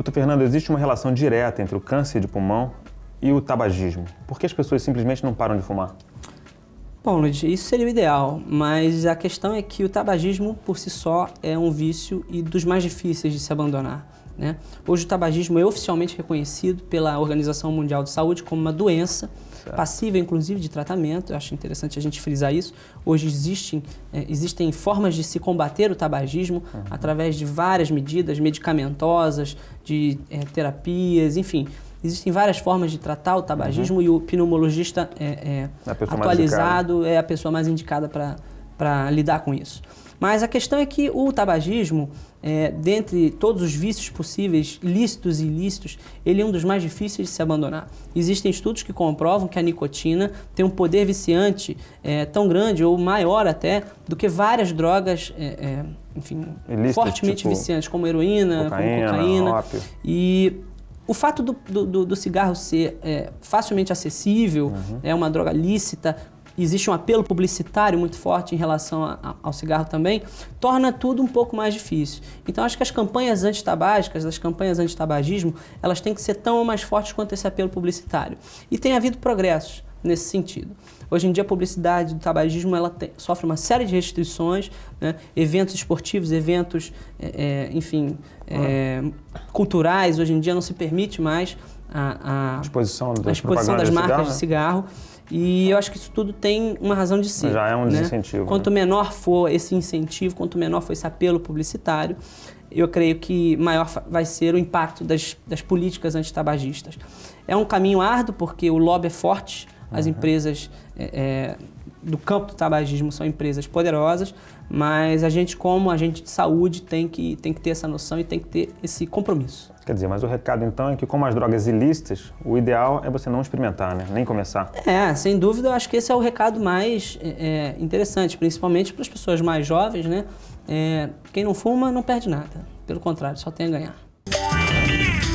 Doutor Fernando, existe uma relação direta entre o câncer de pulmão e o tabagismo. Por que as pessoas simplesmente não param de fumar? Bom, Luiz, isso seria o ideal, mas a questão é que o tabagismo por si só é um vício e dos mais difíceis de se abandonar. Né? Hoje o tabagismo é oficialmente reconhecido pela Organização Mundial de Saúde como uma doença Certo. Passiva, inclusive, de tratamento. Eu acho interessante a gente frisar isso. Hoje existem, é, existem formas de se combater o tabagismo uhum. através de várias medidas medicamentosas, de é, terapias, enfim. Existem várias formas de tratar o tabagismo uhum. e o pneumologista é, é atualizado é a pessoa mais indicada para para lidar com isso. Mas a questão é que o tabagismo, é, dentre todos os vícios possíveis, lícitos e ilícitos, ele é um dos mais difíceis de se abandonar. Existem estudos que comprovam que a nicotina tem um poder viciante é, tão grande ou maior até do que várias drogas, é, é enfim, fortemente tipo viciantes, como heroína, cocaína, como cocaína. Ópio. E o fato do, do, do cigarro ser é, facilmente acessível, uhum. é uma droga lícita, existe um apelo publicitário muito forte em relação a, a, ao cigarro também, torna tudo um pouco mais difícil. Então acho que as campanhas antitabásicas, as campanhas anti-tabagismo, elas têm que ser tão ou mais fortes quanto esse apelo publicitário. E tem havido progressos nesse sentido. Hoje em dia a publicidade do tabagismo ela tem, sofre uma série de restrições, né? eventos esportivos, eventos, é, é enfim, é, culturais, hoje em dia não se permite mais a, a exposição, a exposição das marcas de cigarro. E eu acho que isso tudo tem uma razão de ser. Já é um né? desincentivo. Quanto né? menor for esse incentivo, quanto menor for esse apelo publicitário, eu creio que maior vai ser o impacto das, das políticas antitabagistas. É um caminho árduo, porque o lobby é forte, as uhum. empresas é, é, do campo do tabagismo são empresas poderosas, mas a gente, como agente de saúde, tem que, tem que ter essa noção e tem que ter esse compromisso. Quer dizer, mas o recado então é que, como as drogas ilícitas, o ideal é você não experimentar, né? nem começar. É, sem dúvida, eu acho que esse é o recado mais é, é interessante, principalmente para as pessoas mais jovens, né? É, quem não fuma não perde nada. Pelo contrário, só tem a ganhar.